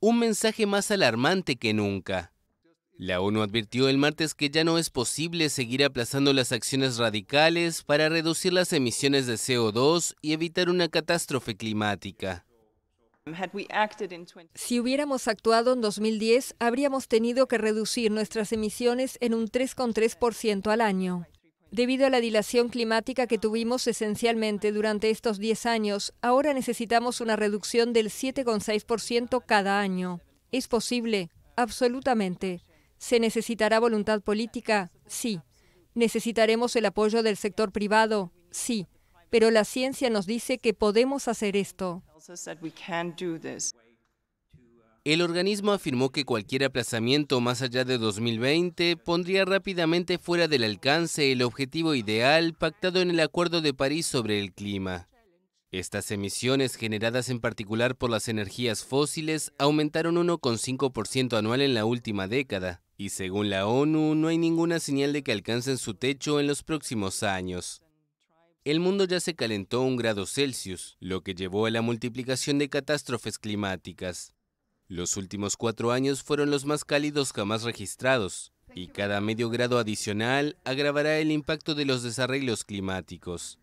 Un mensaje más alarmante que nunca. La ONU advirtió el martes que ya no es posible seguir aplazando las acciones radicales para reducir las emisiones de CO2 y evitar una catástrofe climática. Si hubiéramos actuado en 2010, habríamos tenido que reducir nuestras emisiones en un 3,3% al año. Debido a la dilación climática que tuvimos esencialmente durante estos 10 años, ahora necesitamos una reducción del 7,6% cada año. ¿Es posible? Absolutamente. ¿Se necesitará voluntad política? Sí. ¿Necesitaremos el apoyo del sector privado? Sí. Pero la ciencia nos dice que podemos hacer esto. El organismo afirmó que cualquier aplazamiento más allá de 2020 pondría rápidamente fuera del alcance el objetivo ideal pactado en el Acuerdo de París sobre el clima. Estas emisiones, generadas en particular por las energías fósiles, aumentaron 1,5% anual en la última década, y según la ONU no hay ninguna señal de que alcancen su techo en los próximos años el mundo ya se calentó un grado Celsius, lo que llevó a la multiplicación de catástrofes climáticas. Los últimos cuatro años fueron los más cálidos jamás registrados, y cada medio grado adicional agravará el impacto de los desarreglos climáticos.